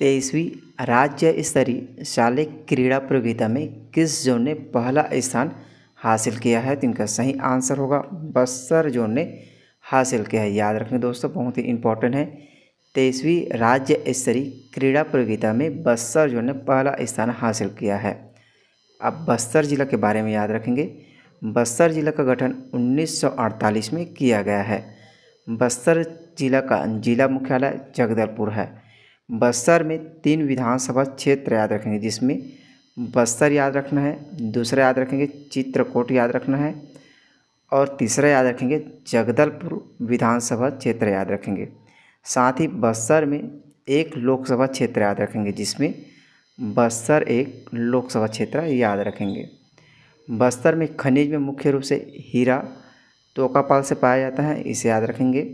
तेईसवीं राज्य स्तरीय शालेय क्रीड़ा प्रतियोगिता में किस जोन ने पहला स्थान हासिल किया है तो इनका सही आंसर होगा बस्तर जोन ने हासिल किया है याद रखें दोस्तों बहुत ही इम्पोर्टेंट है तेईसवीं राज्य स्तरीय क्रीड़ा प्रतियोगिता में बस्तर जोन ने पहला स्थान हासिल किया है अब बस्तर जिला के बारे में याद रखेंगे बस्तर जिला का गठन उन्नीस में किया गया है बस्तर जिला का जिला मुख्यालय जगदलपुर है बस्तर में तीन विधानसभा क्षेत्र याद रखेंगे जिसमें बस्तर याद रखना है दूसरा याद रखेंगे चित्रकूट याद रखना है और तीसरा याद रखेंगे जगदलपुर विधानसभा क्षेत्र याद रखेंगे साथ ही बस्तर में एक लोकसभा क्षेत्र याद रखेंगे जिसमें बस्तर एक लोकसभा क्षेत्र याद रखेंगे बस्तर में खनिज में मुख्य रूप से हीरा तोकापाल से पाया जाता है इसे याद रखेंगे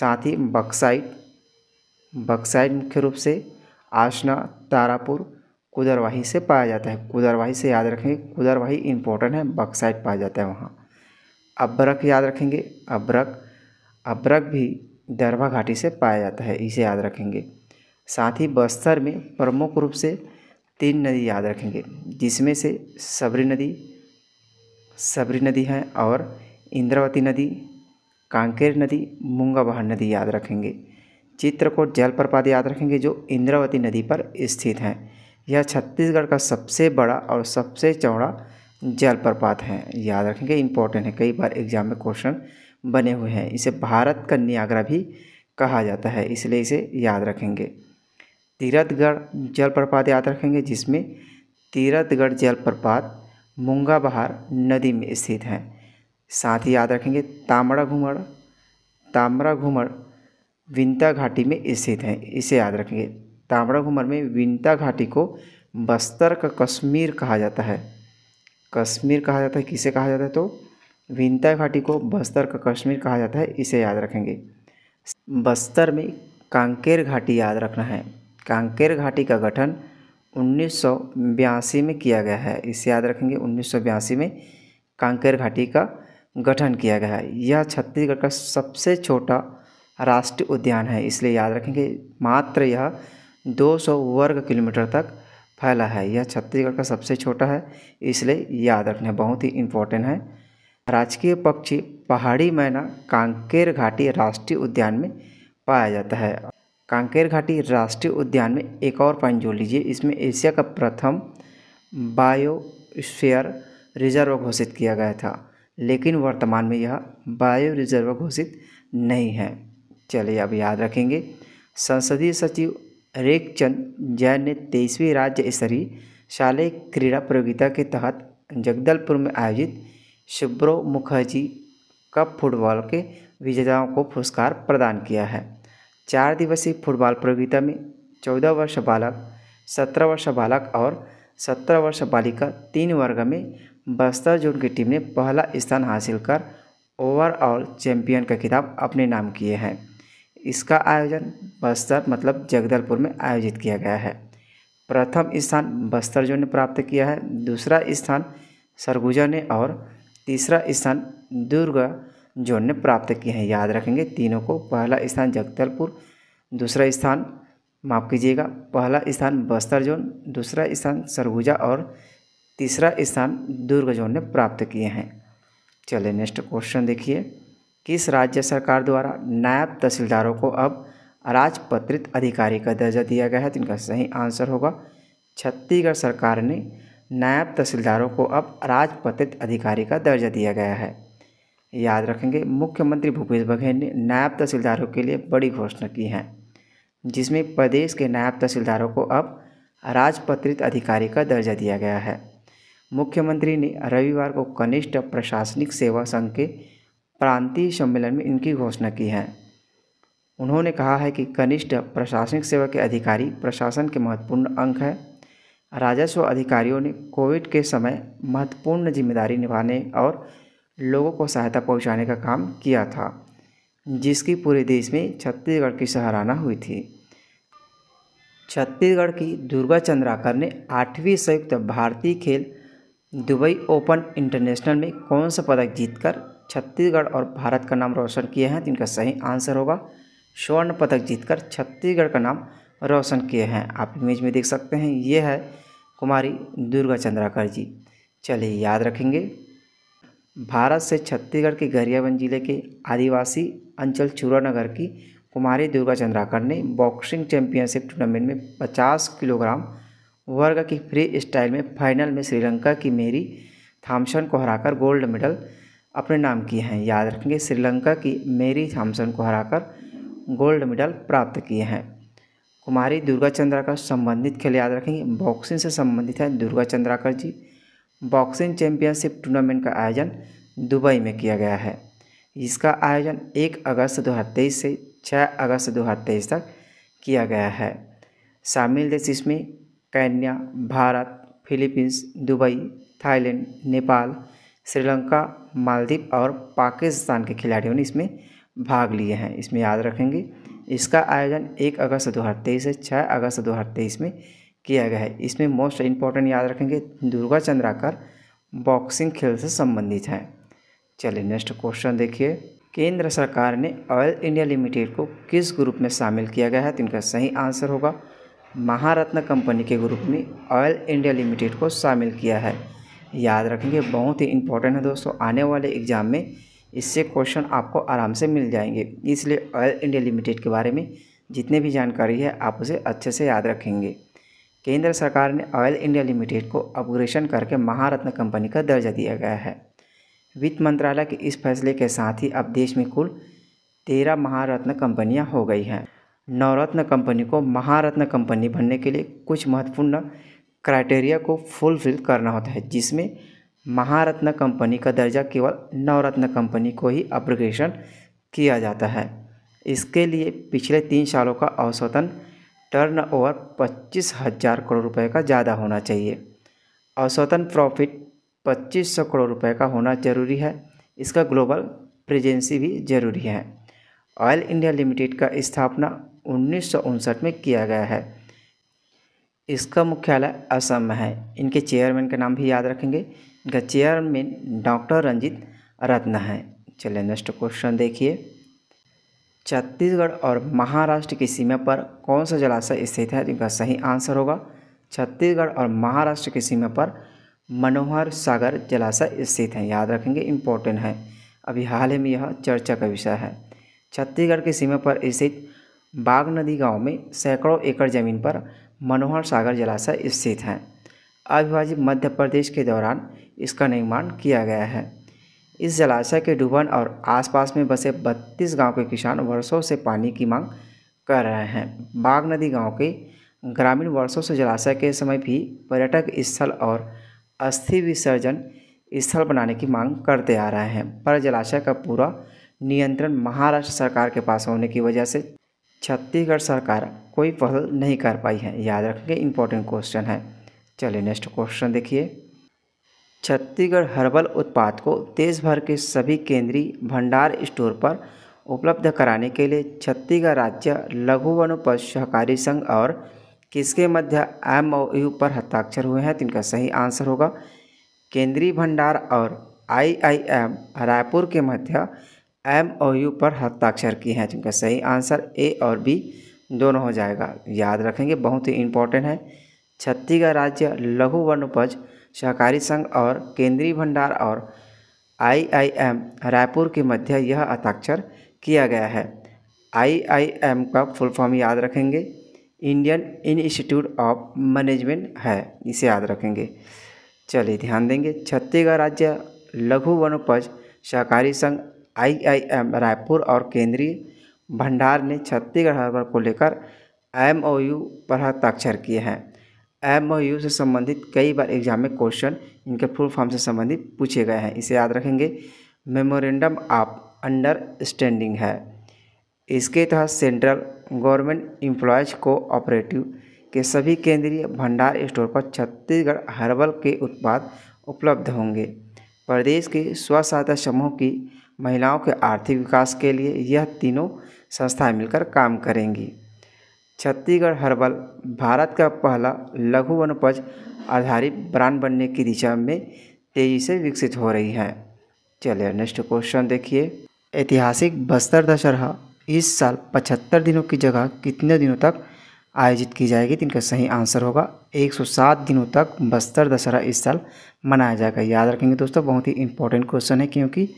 साथ ही बक्साइट बक्साइड मुख्य रूप से आशना तारापुर कुदरवाही से पाया जाता है कुदरवाही से याद रखेंगे कुदरवाही इम्पोर्टेंट है बक्साइड पाया जाता है वहाँ अब्रक याद रखेंगे अब्रक अब्रक भी दरभा घाटी से पाया जाता है इसे याद रखेंगे साथ ही बस्तर में प्रमुख रूप से तीन नदी याद रखेंगे जिसमें से सबरी नदी सबरी नदी है और इंद्रावती नदी कांकेर नदी मुंगाबहर नदी याद रखेंगे चित्रकूट जलप्रपात याद रखेंगे जो इंद्रावती नदी पर स्थित है यह छत्तीसगढ़ का सबसे बड़ा और सबसे चौड़ा जलप्रपात है याद रखेंगे इंपॉर्टेंट है कई बार एग्जाम में क्वेश्चन बने हुए हैं इसे भारत का नियाग्रा भी कहा जाता है इसलिए इसे याद रखेंगे तीरथगढ़ जलप्रपात याद रखेंगे जिसमें तीरथगढ़ जलप्रपात मुंगाबहार नदी में स्थित है साथ ही याद रखेंगे तामड़ा घूमड़ तामड़ा घूमड़ विंता घाटी में स्थित है इसे याद रखेंगे ताम्राघुमर में विंता घाटी को बस्तर का कश्मीर कहा जाता है कश्मीर कहा जाता है किसे कहा जाता है तो विंता घाटी को बस्तर का कश्मीर कहा जाता है इसे याद रखेंगे बस्तर में कांकेर घाटी याद रखना है कांकेर घाटी का गठन उन्नीस में किया गया है इसे याद रखेंगे उन्नीस में कांकेर घाटी का गठन किया गया है यह छत्तीसगढ़ का सबसे छोटा राष्ट्रीय उद्यान है इसलिए याद रखें कि मात्र यह 200 वर्ग किलोमीटर तक फैला है यह छत्तीसगढ़ का सबसे छोटा है इसलिए याद रखना बहुत ही इम्पोर्टेंट है राजकीय पक्षी पहाड़ी मैना कांकेर घाटी राष्ट्रीय उद्यान में पाया जाता है कांकेर घाटी राष्ट्रीय उद्यान में एक और पॉइंट जोड़ लीजिए इसमें एशिया का प्रथम बायोस्फीयर रिजर्व घोषित किया गया था लेकिन वर्तमान में यह बायो रिजर्व घोषित नहीं है चलिए अब याद रखेंगे संसदीय सचिव रेखचंद जैन ने तेईसवीं राज्य स्तरीय शालेय क्रीड़ा प्रतियोगिता के तहत जगदलपुर में आयोजित शुभ्रो मुखर्जी कप फुटबॉल के विजेताओं को पुरस्कार प्रदान किया है चार दिवसीय फुटबॉल प्रतियोगिता में चौदह वर्ष बालक सत्रह वर्ष बालक और सत्रह वर्ष बालिका तीन वर्ग में बस्तर जोन की टीम ने पहला स्थान हासिल कर ओवरऑल चैंपियन का खिताब अपने नाम किए हैं इसका आयोजन बस्तर मतलब जगदलपुर में आयोजित किया गया है प्रथम स्थान बस्तर जो ने प्राप्त किया है दूसरा स्थान सरगुजा ने और तीसरा स्थान दुर्गा जोन ने प्राप्त किए हैं याद रखेंगे तीनों को पहला स्थान जगदलपुर दूसरा स्थान माफ कीजिएगा पहला स्थान बस्तर जोन दूसरा स्थान सरगुजा और तीसरा स्थान दुर्ग जोन ने प्राप्त किए हैं चलिए नेक्स्ट क्वेश्चन देखिए किस राज्य सरकार द्वारा नायब तहसीलदारों को अब अराजपत्रित अधिकारी का दर्जा दिया गया है तो इनका सही आंसर होगा छत्तीसगढ़ सरकार ने नायब तहसीलदारों को अब अराजपत्रित अधिकारी का दर्जा दिया गया है याद रखेंगे मुख्यमंत्री भूपेश बघेल ने नायब तहसीलदारों के लिए बड़ी घोषणा की है जिसमें प्रदेश के नायब तहसीलदारों को अब राजपत्रित अधिकारी का दर्जा दिया गया है मुख्यमंत्री ने रविवार को कनिष्ठ प्रशासनिक सेवा संघ के प्रांतीय सम्मेलन में इनकी घोषणा की है उन्होंने कहा है कि कनिष्ठ प्रशासनिक सेवा के अधिकारी प्रशासन के महत्वपूर्ण अंग हैं राजस्व अधिकारियों ने कोविड के समय महत्वपूर्ण जिम्मेदारी निभाने और लोगों को सहायता पहुंचाने का काम किया था जिसकी पूरे देश में छत्तीसगढ़ की सराहना हुई थी छत्तीसगढ़ की दुर्गा चंद्राकर ने आठवीं संयुक्त भारतीय खेल दुबई ओपन इंटरनेशनल में कौन सा पदक जीतकर छत्तीसगढ़ और भारत का नाम रोशन किए हैं जिनका सही आंसर होगा स्वर्ण पदक जीतकर छत्तीसगढ़ का नाम रोशन किए हैं आप इमेज में देख सकते हैं ये है कुमारी दुर्गा चंद्राकर जी चलिए याद रखेंगे भारत से छत्तीसगढ़ के गरियाबंद जिले के आदिवासी अंचल चूरानगर की कुमारी दुर्गा चंद्राकर ने बॉक्सिंग चैंपियनशिप टूर्नामेंट में 50 किलोग्राम वर्ग की फ्री स्टाइल में फाइनल में श्रीलंका की मेरी थाम्सन को हराकर गोल्ड मेडल अपने नाम किए हैं याद रखेंगे श्रीलंका की मेरी थॉम्सन को हराकर गोल्ड मेडल प्राप्त किए हैं कुमारी दुर्गा चंद्राकर संबंधित खेल याद रखेंगे बॉक्सिंग से संबंधित है Durga Chandrakar ji boxing championship tournament का आयोजन दुबई में किया गया है इसका आयोजन 1 अगस्त 2023 से 6 अगस्त 2023 तक किया गया है शामिल देश इसमें Kenya Bharat Philippines Dubai Thailand Nepal Sri Lanka Maldives और पाकिस्तान के खिलाड़ियों ने इसमें भाग लिए हैं इसमें याद रखेंगे इसका आयोजन एक अगस्त तेईस से छः अगस्त तेईस में किया गया है इसमें मोस्ट इम्पॉर्टेंट याद रखेंगे दुर्गा चंद्राकर बॉक्सिंग खेल से संबंधित हैं चलिए नेक्स्ट क्वेश्चन देखिए केंद्र सरकार ने ऑयल इंडिया लिमिटेड को किस ग्रुप में शामिल किया गया है तो इनका सही आंसर होगा महारत्न कंपनी के ग्रुप में ऑयल इंडिया लिमिटेड को शामिल किया है याद रखेंगे बहुत ही इंपॉर्टेंट है दोस्तों आने वाले एग्ज़ाम में इससे क्वेश्चन आपको आराम से मिल जाएंगे इसलिए ऑयल इंडिया लिमिटेड के बारे में जितने भी जानकारी है आप उसे अच्छे से याद रखेंगे केंद्र सरकार ने ऑयल इंडिया लिमिटेड को अपग्रेशन करके महारत्न कंपनी का दर्जा दिया गया है वित्त मंत्रालय के इस फैसले के साथ ही अब देश में कुल तेरह महारत्न कंपनियां हो गई हैं नवरत्न कंपनी को महारत्न कंपनी बनने के लिए कुछ महत्वपूर्ण क्राइटेरिया को फुलफिल करना होता है जिसमें महारत्न कंपनी का दर्जा केवल नवरत्न कंपनी को ही अप्रग्रेशन किया जाता है इसके लिए पिछले तीन सालों का औसतन टर्नओवर पच्चीस हज़ार करोड़ रुपए का ज़्यादा होना चाहिए औसतन प्रॉफिट पच्चीस सौ करोड़ रुपए का होना जरूरी है इसका ग्लोबल प्रेजेंसी भी जरूरी है ऑयल इंडिया लिमिटेड का स्थापना उन्नीस में किया गया है इसका मुख्यालय असम में है इनके चेयरमैन का नाम भी याद रखेंगे इनका चेयरमैन डॉक्टर रंजित रत्न है चलिए नेक्स्ट क्वेश्चन देखिए छत्तीसगढ़ और महाराष्ट्र की सीमा पर कौन सा जलाशय स्थित है जिनका सही आंसर होगा छत्तीसगढ़ और महाराष्ट्र की सीमा पर मनोहर सागर जलाशय स्थित है याद रखेंगे इम्पोर्टेंट है अभी हाल ही में यह चर्चा का विषय है छत्तीसगढ़ की सीमा पर स्थित बाग नदी गांव में सैकड़ों एकड़ जमीन पर मनोहर सागर जलाशय स्थित हैं अविभाजित मध्य प्रदेश के दौरान इसका निर्माण किया गया है इस जलाशय के डूबन और आसपास में बसे 32 गांव के किसान वर्षों से पानी की मांग कर रहे हैं बाग नदी गांव के ग्रामीण वर्षों से जलाशय के समय भी पर्यटक स्थल और अस्थि विसर्जन स्थल बनाने की मांग करते आ रहे हैं पर जलाशय का पूरा नियंत्रण महाराष्ट्र सरकार के पास होने की वजह से छत्तीसगढ़ सरकार कोई पहल नहीं कर पाई है याद रखेंगे इंपॉर्टेंट क्वेश्चन है चलिए नेक्स्ट क्वेश्चन देखिए छत्तीसगढ़ हर्बल उत्पाद को देश भर के सभी केंद्रीय भंडार स्टोर पर उपलब्ध कराने के लिए छत्तीसगढ़ राज्य लघु वनोपज सहकारी संघ और किसके मध्य एम ओ यू पर हस्ताक्षर हुए हैं तो इनका सही आंसर होगा केंद्रीय भंडार और आई आई एम रायपुर के मध्य एम ओ यू पर हस्ताक्षर किए हैं जिनका सही आंसर ए और बी दोनों हो जाएगा याद रखेंगे बहुत ही इम्पोर्टेंट है छत्तीसगढ़ राज्य लघु वनोपज सहकारी संघ और केंद्रीय भंडार और आईआईएम रायपुर के मध्य यह हस्ताक्षर किया गया है आईआईएम का फुल फॉर्म याद रखेंगे इंडियन इंस्टीट्यूट ऑफ मैनेजमेंट है इसे याद रखेंगे चलिए ध्यान देंगे छत्तीसगढ़ राज्य लघु वनोपज सहकारी संघ आईआईएम रायपुर और केंद्रीय भंडार ने छत्तीसगढ़ हर्बल को लेकर एमओयू पर हस्ताक्षर किए हैं एमओयू से संबंधित कई बार एग्जाम में क्वेश्चन इनके फुल फॉर्म से संबंधित पूछे गए हैं इसे याद रखेंगे मेमोरेंडम ऑफ अंडरस्टैंडिंग है इसके तहत सेंट्रल गवर्नमेंट एम्प्लॉयज़ को ऑपरेटिव के सभी केंद्रीय भंडार स्टोर पर छत्तीसगढ़ हर्बल के उत्पाद उपलब्ध होंगे प्रदेश के स्व सहायता समूह की महिलाओं के आर्थिक विकास के लिए यह तीनों संस्थाएं मिलकर काम करेंगी छत्तीसगढ़ हर्बल भारत का पहला लघु वनपज आधारित ब्रांड बनने की दिशा में तेजी से विकसित हो रही है चलिए नेक्स्ट क्वेश्चन देखिए ऐतिहासिक बस्तर दशहरा इस साल पचहत्तर दिनों की जगह कितने दिनों तक आयोजित की जाएगी तो इनका सही आंसर होगा 107 दिनों तक बस्तर दशहरा इस साल मनाया जाएगा याद रखेंगे दोस्तों बहुत ही इंपॉर्टेंट क्वेश्चन है क्योंकि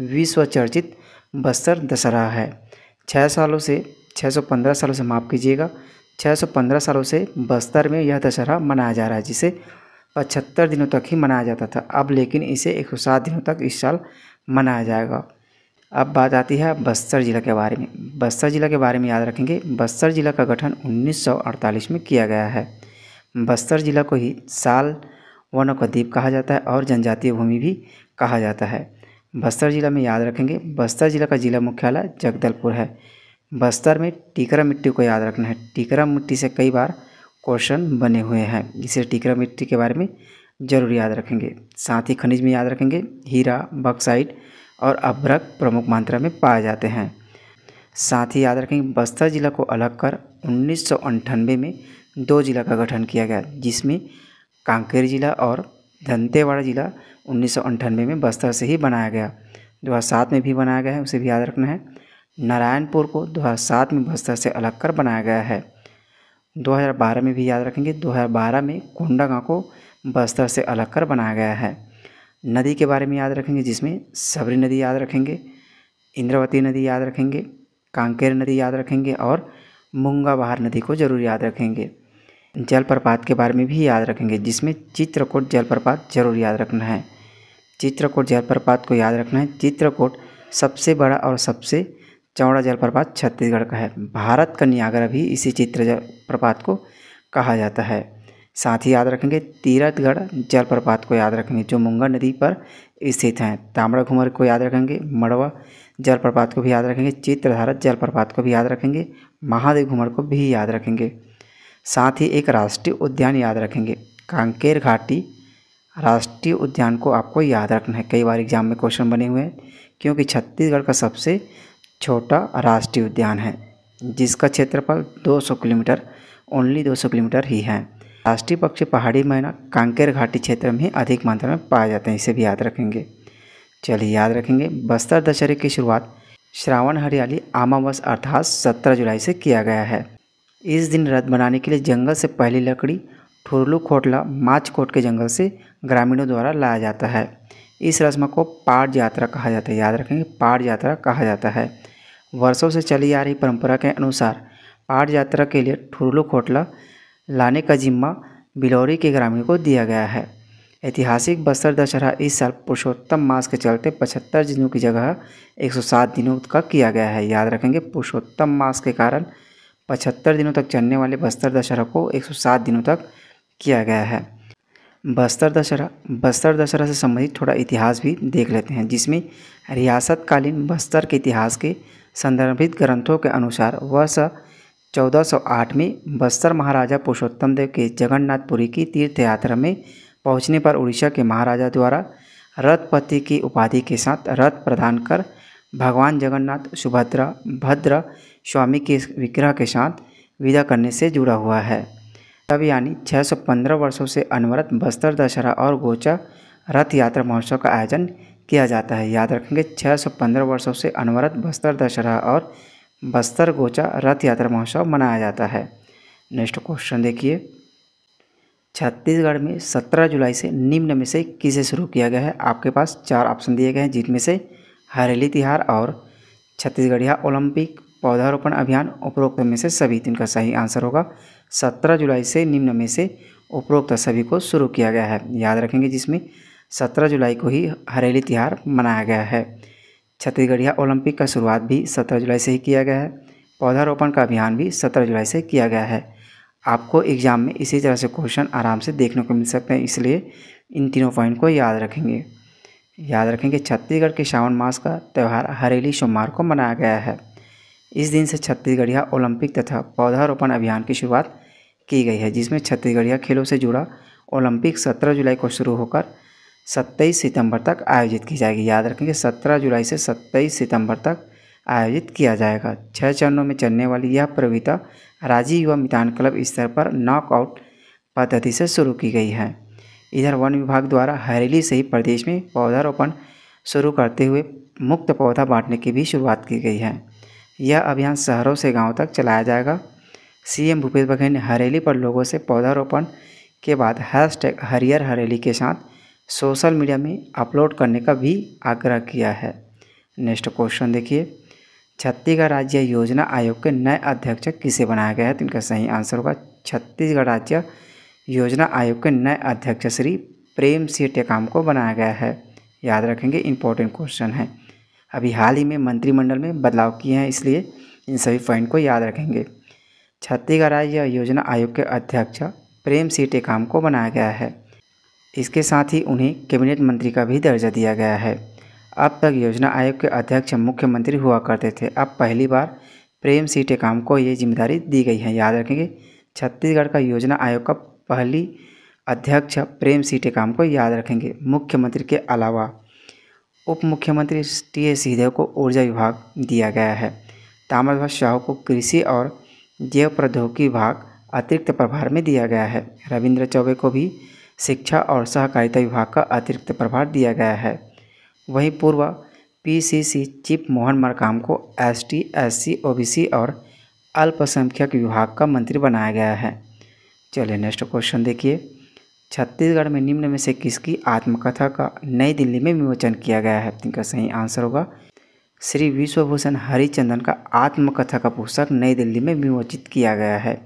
विश्वचर्चित बस्तर दशहरा है छः सालों से छः सौ पंद्रह सालों से माफ़ कीजिएगा छः सौ पंद्रह सालों से बस्तर में यह दशहरा मनाया जा रहा है जिसे पचहत्तर दिनों तक ही मनाया जाता था अब लेकिन इसे एक सौ सात दिनों तक इस साल मनाया जाएगा अब बात आती है बस्तर ज़िला के बारे में बस्तर ज़िला के बारे में याद रखेंगे बस्तर ज़िला का गठन उन्नीस में किया गया है बस्तर ज़िला को ही साल वनों का द्वीप कहा जाता है और जनजातीय भूमि भी कहा जाता है बस्तर ज़िला में याद रखेंगे बस्तर ज़िला का ज़िला मुख्यालय जगदलपुर है बस्तर में टीकरा मिट्टी को याद रखना है टीकरा मिट्टी से कई बार क्वेश्चन बने हुए हैं इसे टीकरा मिट्टी के बारे में जरूर याद रखेंगे साथ ही खनिज में याद रखेंगे हीरा बक्साइड और अभ्रक प्रमुख मात्रा में पाए जाते हैं साथ ही याद रखेंगे बस्तर ज़िला को अलग कर उन्नीस में दो ज़िला का गठन किया गया जिसमें कांकेर ज़िला और दंतेवाड़ा ज़िला उन्नीस में बस्तर से ही बनाया गया दो में भी बनाया गया है उसे भी याद रखना है नारायणपुर को दो में बस्तर से अलग कर बनाया गया है 2012 में भी याद रखेंगे 2012 में कोंडागांव को बस्तर से अलग कर बनाया गया है नदी के बारे में याद रखेंगे जिसमें सबरी नदी याद रखेंगे इंद्रावती नदी याद रखेंगे कांकेर नदी याद रखेंगे और मुंगाबहार नदी को जरूर याद रखेंगे जलप्रपात के बारे में भी याद रखेंगे जिसमें चित्रकूट जलप्रपात जरूर याद रखना है चित्रकूट जलप्रपात को याद रखना है चित्रकूट सबसे बड़ा और सबसे चौड़ा जलप्रपात छत्तीसगढ़ का है भारत का नियागरा भी इसी चित्र जलप्रपात को कहा जाता है साथ ही याद रखेंगे तीरथगढ़ जलप्रपात को याद रखेंगे जो मुंगा नदी पर स्थित हैं तामड़ा घुमर को याद रखेंगे मड़वा जलप्रपात को भी याद रखेंगे चित्रधारा जलप्रपात को भी याद रखेंगे महादेव घुमर को भी याद रखेंगे साथ ही एक राष्ट्रीय उद्यान याद रखेंगे कांकेर घाटी राष्ट्रीय उद्यान को आपको याद रखना है कई बार एग्जाम में क्वेश्चन बने हुए हैं क्योंकि छत्तीसगढ़ का सबसे छोटा राष्ट्रीय उद्यान है जिसका क्षेत्रफल 200 किलोमीटर ओनली 200 किलोमीटर ही है राष्ट्रीय पक्षी पहाड़ी मैना कांकेर घाटी क्षेत्र में अधिक मात्रा में पाए जाते हैं इसे भी याद रखेंगे चलिए याद रखेंगे बस्तर दशहरे की शुरुआत श्रावण हरियाली आमावस अर्थात 17 जुलाई से किया गया है इस दिन रथ बनाने के लिए जंगल से पहली लकड़ी ठुरलू खोटला माचकोट के जंगल से ग्रामीणों द्वारा लाया जाता है इस रस्म को पाट यात्रा कहा जाता है याद रखेंगे पाट यात्रा कहा जाता है वर्षों से चली आ रही परंपरा के अनुसार पाट यात्रा के लिए ठुरलू खोटला लाने का जिम्मा बिलौरी के ग्रामीण को दिया गया है ऐतिहासिक बस्तर दशहरा इस साल पुरुषोत्तम मास के चलते 75 दिनों की जगह 107 दिनों का किया गया है याद रखेंगे पुरुषोत्तम मास के कारण पचहत्तर दिनों तक चलने वाले बस्तर दशहरा को सात दिनों तक किया गया है बस्तर दशहरा बस्तर दशहरा से संबंधित थोड़ा इतिहास भी देख लेते हैं जिसमें रियासतकालीन बस्तर के इतिहास के संदर्भित ग्रंथों के अनुसार वर्ष 1408 में बस्तर महाराजा पुरुषोत्तम देव के जगन्नाथपुरी की तीर्थ यात्रा में पहुंचने पर उड़ीसा के महाराजा द्वारा रथपति की उपाधि के साथ रथ प्रदान कर भगवान जगन्नाथ सुभद्रा भद्र स्वामी के विग्रह के साथ विदा करने से जुड़ा हुआ है तब यानी 615 वर्षों से अनवरत बस्तर दशहरा और गोचा रथ यात्रा महोत्सव का आयोजन किया जाता है याद रखेंगे 615 वर्षों से अनवरत बस्तर दशहरा और बस्तर गोचा रथ यात्रा महोत्सव मनाया जाता है नेक्स्ट क्वेश्चन देखिए छत्तीसगढ़ में 17 जुलाई से निम्न में से किसे शुरू किया गया है आपके पास चार ऑप्शन दिए गए हैं जिनमें से हरेली तिहार और छत्तीसगढ़िया ओलंपिक पौधारोपण अभियान उपरोक्त में से सभी तो इनका सही आंसर होगा सत्रह जुलाई से निम्न में से उपरोक्त सभी को शुरू किया गया है याद रखेंगे जिसमें सत्रह जुलाई को ही हरेली तिहार मनाया गया है छत्तीसगढ़िया ओलंपिक का शुरुआत भी सत्रह जुलाई से ही किया गया है पौधारोपण का अभियान भी सत्रह जुलाई से किया गया है आपको एग्ज़ाम में इसी तरह से क्वेश्चन आराम से देखने को मिल सकते हैं इसलिए इन तीनों पॉइंट को याद रखेंगे याद रखें कि छत्तीसगढ़ के श्रावण मास का त्यौहार हरेली सोमवार को मनाया गया है इस दिन से छत्तीसगढ़िया ओलंपिक तथा पौधारोपण अभियान की शुरुआत की गई है जिसमें छत्तीसगढ़िया खेलों से जुड़ा ओलंपिक 17 जुलाई को शुरू होकर 27 सितंबर तक आयोजित की जाएगी याद रखें कि 17 जुलाई से 27 सितंबर तक आयोजित किया जाएगा छः चरणों में चलने वाली यह प्रतियोगिता राज्य युवा मितान क्लब स्तर पर नॉकआउट पद्धति से शुरू की गई है इधर वन विभाग द्वारा हरेली से ही प्रदेश में पौधारोपण शुरू करते हुए मुक्त पौधा बांटने की भी शुरुआत की गई है यह अभियान शहरों से गांव तक चलाया जाएगा सीएम भूपेश बघेल ने हरेली पर लोगों से पौधारोपण के बाद हैश टैग हरियर हरेली के साथ सोशल मीडिया में अपलोड करने का भी आग्रह किया है नेक्स्ट क्वेश्चन देखिए छत्तीसगढ़ राज्य योजना आयोग के नए अध्यक्ष किसे बनाया गया है तो इनका सही आंसर होगा छत्तीसगढ़ राज्य योजना आयोग के नए अध्यक्ष श्री प्रेम सिंह टेकाम को बनाया गया है याद रखेंगे इंपॉर्टेंट क्वेश्चन है अभी हाल ही में मंत्रिमंडल में बदलाव किए हैं इसलिए इन सभी पॉइंट को याद रखेंगे छत्तीसगढ़ राज्य योजना आयोग के अध्यक्ष प्रेम सिंह टेकाम को बनाया गया है इसके साथ ही उन्हें कैबिनेट मंत्री का भी दर्जा दिया गया है अब तक योजना आयोग के अध्यक्ष मुख्यमंत्री हुआ करते थे अब पहली बार प्रेम सिंह टेकाम को ये जिम्मेदारी दी गई है याद रखेंगे छत्तीसगढ़ का योजना आयोग का पहली अध्यक्ष प्रेम सिंह टेकाम को याद रखेंगे मुख्यमंत्री के अलावा उप मुख्यमंत्री टी एस सिंहदेव को ऊर्जा विभाग दिया गया है ताम्रध्वज शाह को कृषि और जैव प्रौद्योगिकी विभाग अतिरिक्त प्रभार में दिया गया है रविंद्र चौबे को भी शिक्षा और सहकारिता विभाग का अतिरिक्त प्रभार दिया गया है वहीं पूर्व पीसीसी चीफ मोहन मरकाम को एसटी, एससी, ओबीसी और अल्पसंख्यक विभाग का मंत्री बनाया गया है चलिए नेक्स्ट क्वेश्चन देखिए छत्तीसगढ़ में निम्न में से किसकी आत्मकथा का नई दिल्ली में विमोचन किया गया है इनका सही आंसर होगा श्री विश्वभूषण हरिचंदन का आत्मकथा का पुस्तक नई दिल्ली में विमोचित किया गया है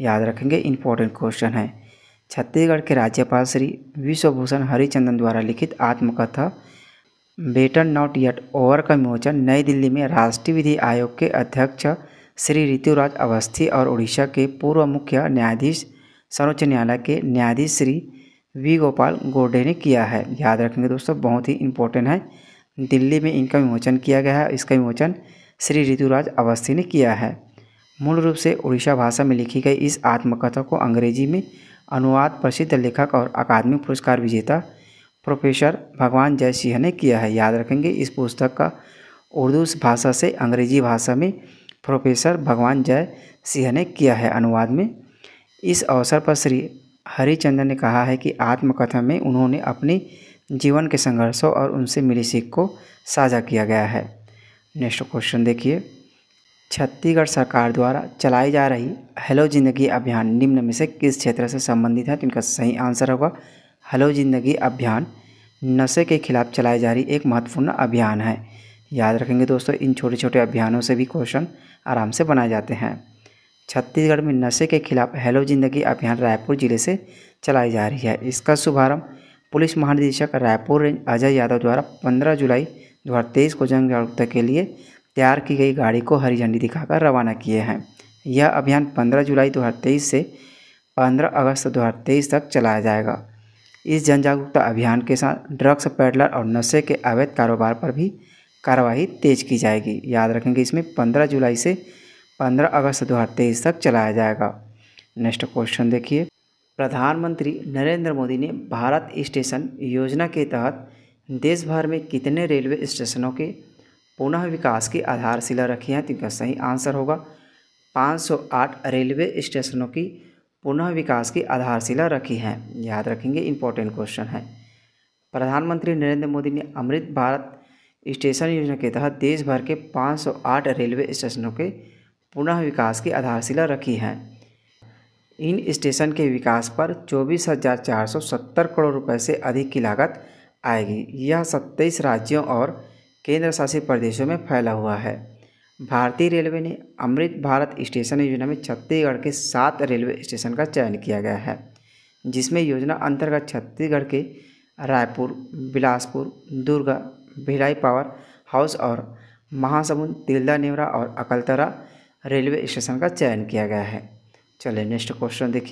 याद रखेंगे इंपॉर्टेंट क्वेश्चन है छत्तीसगढ़ के राज्यपाल श्री विश्वभूषण हरिचंदन द्वारा लिखित आत्मकथा बेटर नॉट येट ओवर का विमोचन नई दिल्ली में राष्ट्रीय विधि आयोग के अध्यक्ष श्री ऋतुराज अवस्थी और उड़ीसा के पूर्व मुख्य न्यायाधीश सर्वोच्च न्यायालय के न्यायाधीश श्री वी गोपाल गोडे ने किया है याद रखेंगे दोस्तों बहुत ही इंपॉर्टेंट है दिल्ली में इनका विमोचन किया गया है इसका विमोचन श्री ऋतुराज अवस्थी ने किया है मूल रूप से उड़ीसा भाषा में लिखी गई इस आत्मकथा को अंग्रेजी में अनुवाद प्रसिद्ध लेखक और अकादमिक पुरस्कार विजेता प्रोफेसर भगवान जय सिंह ने किया है याद रखेंगे इस पुस्तक का उर्दू भाषा से अंग्रेजी भाषा में प्रोफेसर भगवान जय सिंह ने किया है अनुवाद में इस अवसर पर श्री हरिचंद्र ने कहा है कि आत्मकथा में उन्होंने अपने जीवन के संघर्षों और उनसे मिली सीख को साझा किया गया है नेक्स्ट क्वेश्चन देखिए छत्तीसगढ़ सरकार द्वारा चलाई जा रही हेलो जिंदगी अभियान निम्न में से किस क्षेत्र से संबंधित है तो इनका सही आंसर होगा हेलो जिंदगी अभियान नशे के खिलाफ चलाई जा रही एक महत्वपूर्ण अभियान है याद रखेंगे दोस्तों इन छोटे छोटे अभियानों से भी क्वेश्चन आराम से बनाए जाते हैं छत्तीसगढ़ में नशे के खिलाफ हेलो जिंदगी अभियान रायपुर जिले से चलाई जा रही है इसका शुभारंभ पुलिस महानिदेशक रायपुर रेंज अजय यादव द्वारा 15 जुलाई 2023 को जन जागरूकता के लिए तैयार की गई गाड़ी को हरी झंडी दिखाकर रवाना किए हैं यह अभियान 15 जुलाई 2023 से 15 अगस्त 2023 तक चलाया जाएगा इस जन जागरूकता अभियान के साथ ड्रग्स पेडलर और नशे के अवैध कारोबार पर भी कार्रवाई तेज की जाएगी याद रखेंगे इसमें 15 जुलाई से 15 अगस्त 2023 तक चलाया जाएगा नेक्स्ट क्वेश्चन देखिए प्रधानमंत्री नरेंद्र मोदी ने भारत स्टेशन योजना के तहत देश भर में कितने रेलवे स्टेशनों के पुनः विकास की आधारशिला रखी है तो इनका सही आंसर होगा 508 रेलवे स्टेशनों की पुनः विकास की आधारशिला रखी है याद रखेंगे इंपॉर्टेंट क्वेश्चन है प्रधानमंत्री नरेंद्र मोदी ने अमृत भारत स्टेशन योजना के तहत देश भर के 508 रेलवे स्टेशनों के पुनः विकास की आधारशिला रखी है इन स्टेशन के विकास पर चौबीस हजार चार सौ सत्तर करोड़ रुपए से अधिक की लागत आएगी यह सत्ताईस राज्यों और केंद्र शासित प्रदेशों में फैला हुआ है भारतीय रेलवे ने अमृत भारत स्टेशन योजना में छत्तीसगढ़ के सात रेलवे स्टेशन का चयन किया गया है जिसमें योजना अंतर्गत छत्तीसगढ़ के रायपुर बिलासपुर दुर्गा भिलाई पावर हाउस और महासमुंद तिल्दा नेवरा और अकलतरा रेलवे स्टेशन का चयन किया गया है चलिए नेक्स्ट क्वेश्चन देखिए